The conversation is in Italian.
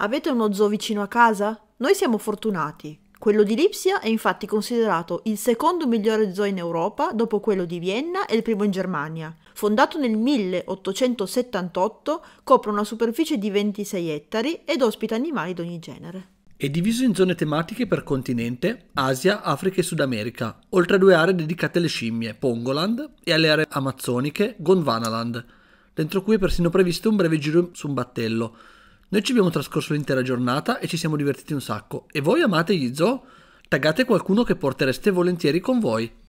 Avete uno zoo vicino a casa? Noi siamo fortunati. Quello di Lipsia è infatti considerato il secondo migliore zoo in Europa dopo quello di Vienna e il primo in Germania. Fondato nel 1878, copre una superficie di 26 ettari ed ospita animali di ogni genere. È diviso in zone tematiche per continente, Asia, Africa e Sud America, oltre a due aree dedicate alle scimmie, Pongoland, e alle aree amazzoniche, Gondwanaland, dentro cui è persino previsto un breve giro su un battello, noi ci abbiamo trascorso l'intera giornata e ci siamo divertiti un sacco. E voi amate gli zoo? Taggate qualcuno che portereste volentieri con voi.